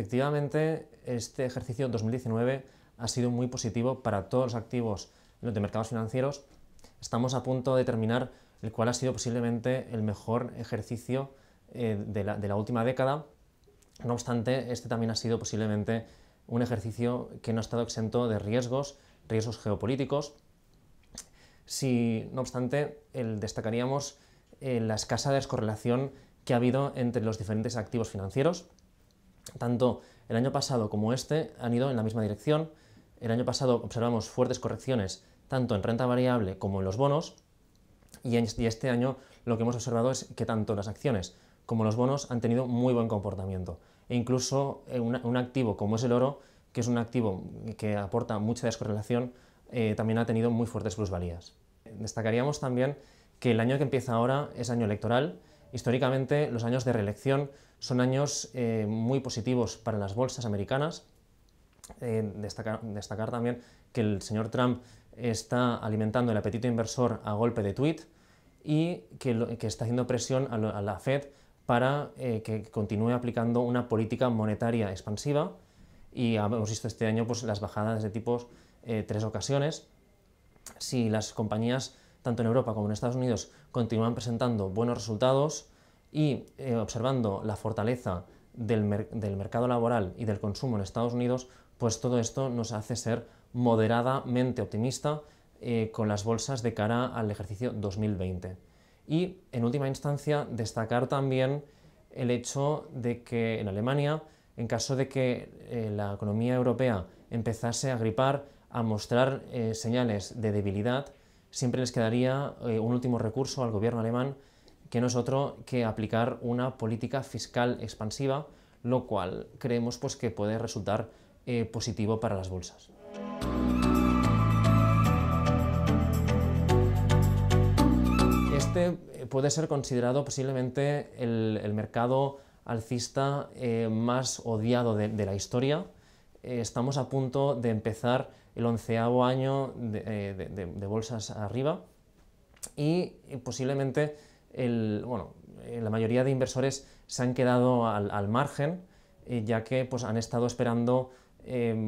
Efectivamente, este ejercicio 2019 ha sido muy positivo para todos los activos los de mercados financieros. Estamos a punto de terminar el cual ha sido posiblemente el mejor ejercicio eh, de, la, última década. No obstante, este también ha sido posiblemente un ejercicio que no ha estado exento de riesgos, riesgos geopolíticos. Si, no obstante, el, destacaríamos eh, la escasa descorrelación que ha habido entre los diferentes activos financieros tanto el año pasado como este han ido en la misma dirección. El año pasado observamos fuertes correcciones tanto en renta variable como en los bonos y este año lo que hemos observado es que tanto las acciones como los bonos han tenido muy buen comportamiento. E incluso eh, un, activo como es el oro, que es un activo que aporta mucha descorrelación, eh, también ha tenido muy fuertes plusvalías. Destacaríamos también que el año que empieza ahora es año electoral Históricamente, los años de reelección son años eh, muy positivos para las bolsas americanas. Eh, destacar, también que el señor Trump está alimentando el apetito inversor a golpe de tweet y que, está haciendo presión a, la Fed para eh, que continúe aplicando una política monetaria expansiva. Y hemos visto este año pues, las bajadas de tipos tres ocasiones. Si las compañías tanto en Europa como en Estados Unidos, continúan presentando buenos resultados y eh, observando la fortaleza del, mercado laboral y del consumo en Estados Unidos, pues todo esto nos hace ser moderadamente optimista eh, con las bolsas de cara al ejercicio 2020. Y en última instancia, destacar también el hecho de que en Alemania, en caso de que eh, la economía europea empezase a gripar, a mostrar señales de debilidad, siempre les quedaría eh, un último recurso al gobierno alemán, que no es otro que aplicar una política fiscal expansiva, lo cual creemos pues, que puede resultar eh, positivo para las bolsas. Este eh, puede ser considerado posiblemente el, mercado alcista más odiado de la historia. Eh, estamos a punto de empezar el onceavo año de, eh, bolsas arriba y eh, posiblemente la mayoría de inversores se han quedado al, margen, ya que pues, han estado esperando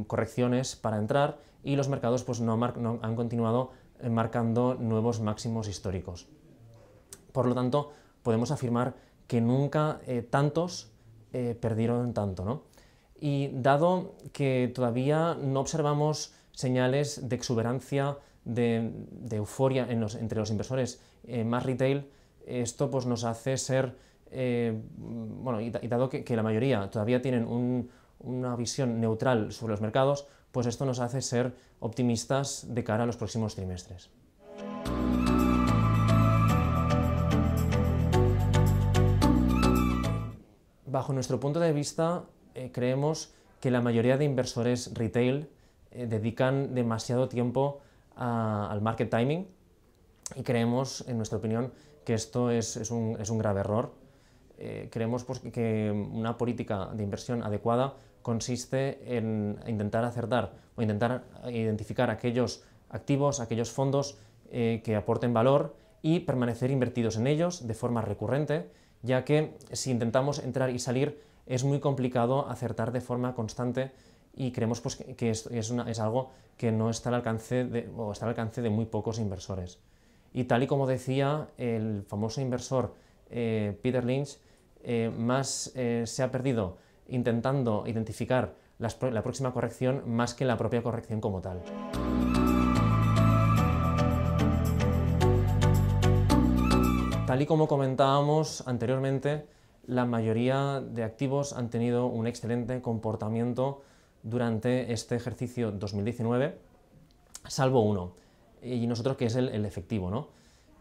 correcciones para entrar y los mercados pues, no, han continuado marcando nuevos máximos históricos. Por lo tanto, podemos afirmar que nunca tantos perdieron tanto. ¿no? Y dado que todavía no observamos señales de exuberancia, de, euforia en los, entre los inversores eh, más retail, esto pues, nos hace ser, eh, bueno, y, dado que, la mayoría todavía tienen una visión neutral sobre los mercados, pues esto nos hace ser optimistas de cara a los próximos trimestres. Bajo nuestro punto de vista, eh, creemos que la mayoría de inversores retail eh, dedican demasiado tiempo al market timing y creemos, en nuestra opinión, que esto es, un, grave error. Eh, creemos pues, que una política de inversión adecuada consiste en intentar acertar o intentar identificar aquellos activos, aquellos fondos que aporten valor y permanecer invertidos en ellos de forma recurrente, ya que si intentamos entrar y salir es muy complicado acertar de forma constante y creemos pues, que es, algo que no está al, alcance de, o está al alcance de muy pocos inversores. Y tal y como decía el famoso inversor eh, Peter Lynch, eh, más eh, se ha perdido intentando identificar la próxima corrección más que la propia corrección como tal. Tal y como comentábamos anteriormente, la mayoría de activos han tenido un excelente comportamiento durante este ejercicio 2019, salvo uno, y nosotros que es el, efectivo. ¿no?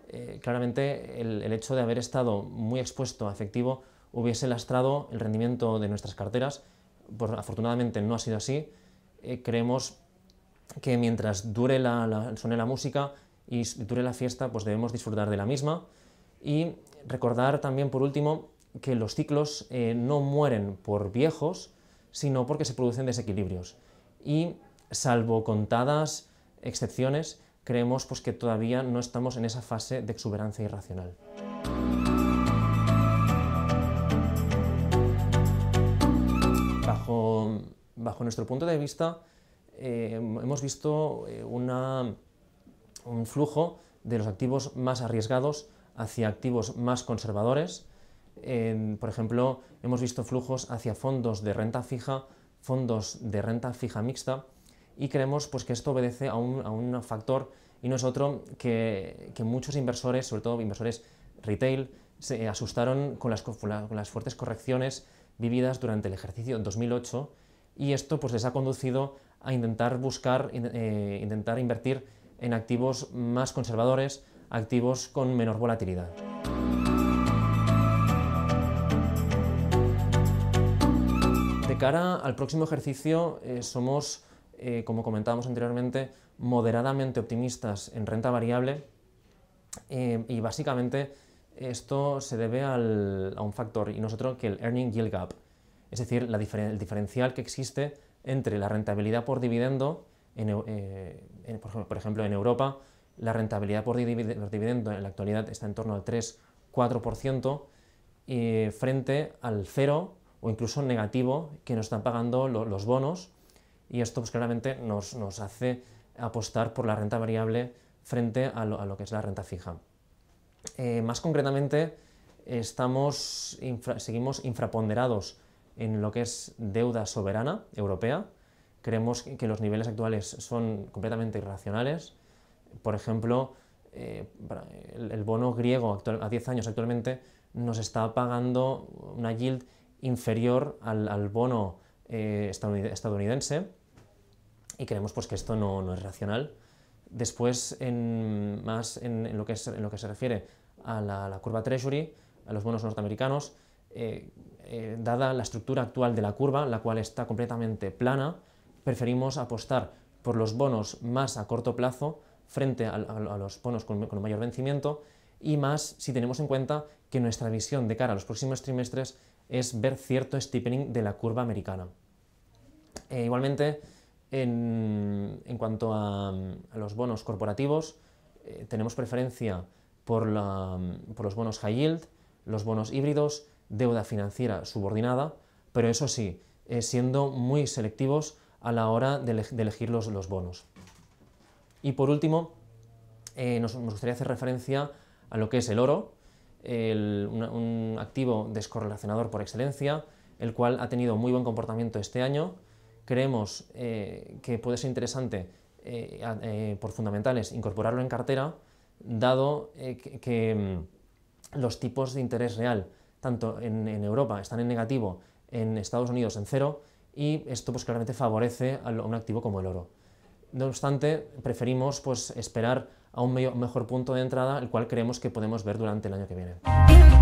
Eh, claramente el, hecho de haber estado muy expuesto a efectivo hubiese lastrado el rendimiento de nuestras carteras, afortunadamente no ha sido así. Eh, creemos que mientras dure la, la, suene la música y dure la fiesta, pues debemos disfrutar de la misma. Y recordar también, por último, que los ciclos eh, no mueren por viejos, sino porque se producen desequilibrios. Y salvo contadas excepciones, creemos pues, que todavía no estamos en esa fase de exuberancia irracional. Bajo, nuestro punto de vista, eh, hemos visto eh, un flujo de los activos más arriesgados hacia activos más conservadores, por ejemplo, hemos visto flujos hacia fondos de renta fija, fondos de renta fija mixta, y creemos pues, que esto obedece a un, factor y no es otro que, muchos inversores, sobre todo inversores retail, se asustaron con las, fuertes correcciones vividas durante el ejercicio 2008 y esto pues, les ha conducido a intentar buscar, eh, intentar invertir en activos más conservadores, activos con menor volatilidad. cara al próximo ejercicio eh, somos, eh, como comentábamos anteriormente, moderadamente optimistas en renta variable eh, y básicamente esto se debe a un factor y nosotros que el Earning Yield Gap, es decir, la el diferencial que existe entre la rentabilidad por dividendo, por ejemplo en Europa, la rentabilidad por, dividendo en la actualidad está en torno al 3-4% frente al 0 o incluso negativo que nos están pagando los bonos y esto pues, claramente nos, hace apostar por la renta variable frente a lo, que es la renta fija. Eh, más concretamente, estamos seguimos infraponderados en lo que es deuda soberana europea. Creemos que los niveles actuales son completamente irracionales. Por ejemplo, eh, el, bono griego a 10 años actualmente nos está pagando una yield inferior al, bono eh, estadounidense y creemos pues, que esto no, no es racional. Después, más en, lo que es, en, lo que se refiere a la, curva Treasury, a los bonos norteamericanos, eh, eh, dada la estructura actual de la curva, la cual está completamente plana, preferimos apostar por los bonos más a corto plazo frente a, los bonos con, con, mayor vencimiento y más si tenemos en cuenta que nuestra visión de cara a los próximos trimestres es ver cierto steepening de la curva americana. Eh, igualmente, en, cuanto a, los bonos corporativos, eh, tenemos preferencia por, los bonos high yield, los bonos híbridos, deuda financiera subordinada, pero eso sí, eh, siendo muy selectivos a la hora de, elegir los, bonos. Y por último, nos, gustaría hacer referencia a lo que es el oro, un, activo descorrelacionador por excelencia, el cual ha tenido muy buen comportamiento este año. Creemos eh, que puede ser interesante eh, eh, por fundamentales incorporarlo en cartera, dado que, mm, los tipos de interés real, tanto en, Europa, están en negativo, en Estados Unidos en cero, y esto pues claramente favorece a, a un activo como el oro. No obstante, preferimos pues, esperar a un mejor punto de entrada, el cual creemos que podemos ver durante el año que viene.